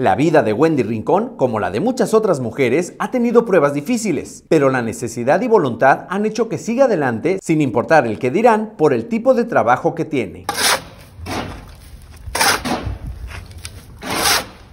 La vida de Wendy Rincón, como la de muchas otras mujeres, ha tenido pruebas difíciles, pero la necesidad y voluntad han hecho que siga adelante sin importar el que dirán por el tipo de trabajo que tiene.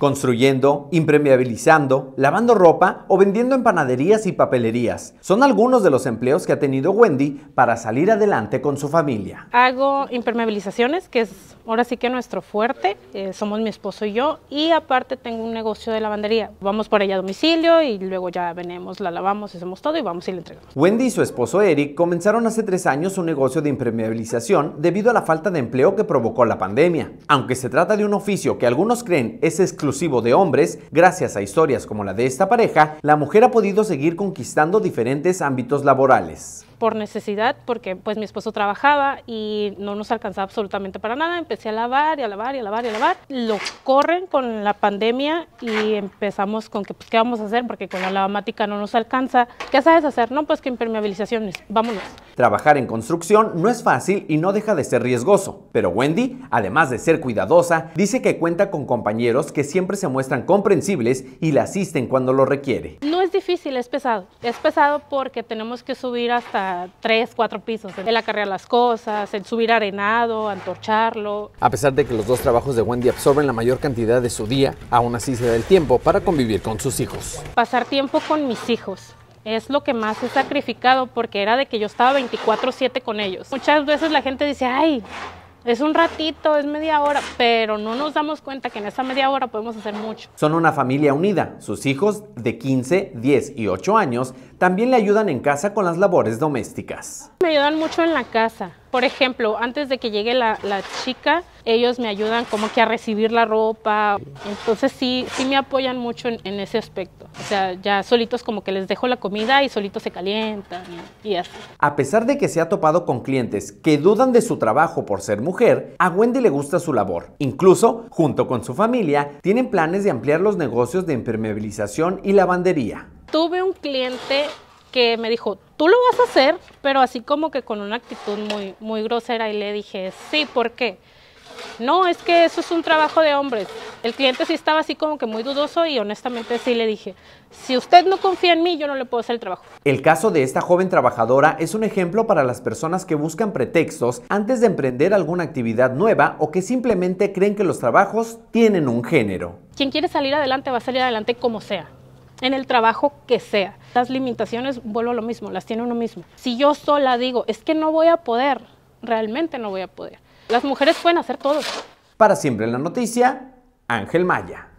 construyendo, impermeabilizando, lavando ropa o vendiendo empanaderías y papelerías. Son algunos de los empleos que ha tenido Wendy para salir adelante con su familia. Hago impermeabilizaciones, que es ahora sí que nuestro fuerte, eh, somos mi esposo y yo, y aparte tengo un negocio de lavandería. Vamos por ella a domicilio y luego ya venimos, la lavamos, hacemos todo y vamos y la entregamos. Wendy y su esposo Eric comenzaron hace tres años un negocio de impermeabilización debido a la falta de empleo que provocó la pandemia. Aunque se trata de un oficio que algunos creen es exclusivo, de hombres, gracias a historias como la de esta pareja, la mujer ha podido seguir conquistando diferentes ámbitos laborales. Por necesidad, porque pues mi esposo trabajaba y no nos alcanzaba absolutamente para nada, empecé a lavar y a lavar y a lavar y a lavar. Lo corren con la pandemia y empezamos con que pues qué vamos a hacer porque con la lavamática no nos alcanza. ¿Qué sabes hacer? No, pues que impermeabilizaciones, vámonos. Trabajar en construcción no es fácil y no deja de ser riesgoso, pero Wendy, además de ser cuidadosa, dice que cuenta con compañeros que siempre se muestran comprensibles y la asisten cuando lo requiere. No es difícil, es pesado. Es pesado porque tenemos que subir hasta tres, cuatro pisos, el acarrear las cosas, el subir arenado, antorcharlo. A pesar de que los dos trabajos de Wendy absorben la mayor cantidad de su día, aún así se da el tiempo para convivir con sus hijos. Pasar tiempo con mis hijos es lo que más he sacrificado porque era de que yo estaba 24/7 con ellos. Muchas veces la gente dice, ay, es un ratito, es media hora, pero no nos damos cuenta que en esa media hora podemos hacer mucho. Son una familia unida. Sus hijos de 15, 10 y 8 años también le ayudan en casa con las labores domésticas. Me ayudan mucho en la casa. Por ejemplo, antes de que llegue la, chica, ellos me ayudan como que a recibir la ropa. Entonces sí, sí me apoyan mucho en, en ese aspecto. O sea, ya solitos como que les dejo la comida y solitos se calientan y así. A pesar de que se ha topado con clientes que dudan de su trabajo por ser mujer, a Wendy le gusta su labor. Incluso, junto con su familia, tienen planes de ampliar los negocios de impermeabilización y lavandería. Tuve un cliente que me dijo, tú lo vas a hacer, pero así como que con una actitud muy, muy grosera y le dije, sí, ¿por qué? No, es que eso es un trabajo de hombres. El cliente sí estaba así como que muy dudoso y honestamente sí le dije, si usted no confía en mí, yo no le puedo hacer el trabajo. El caso de esta joven trabajadora es un ejemplo para las personas que buscan pretextos antes de emprender alguna actividad nueva o que simplemente creen que los trabajos tienen un género. Quien quiere salir adelante va a salir adelante como sea en el trabajo que sea. Las limitaciones, vuelvo a lo mismo, las tiene uno mismo. Si yo sola digo, es que no voy a poder, realmente no voy a poder. Las mujeres pueden hacer todo. Para siempre en la noticia, Ángel Maya.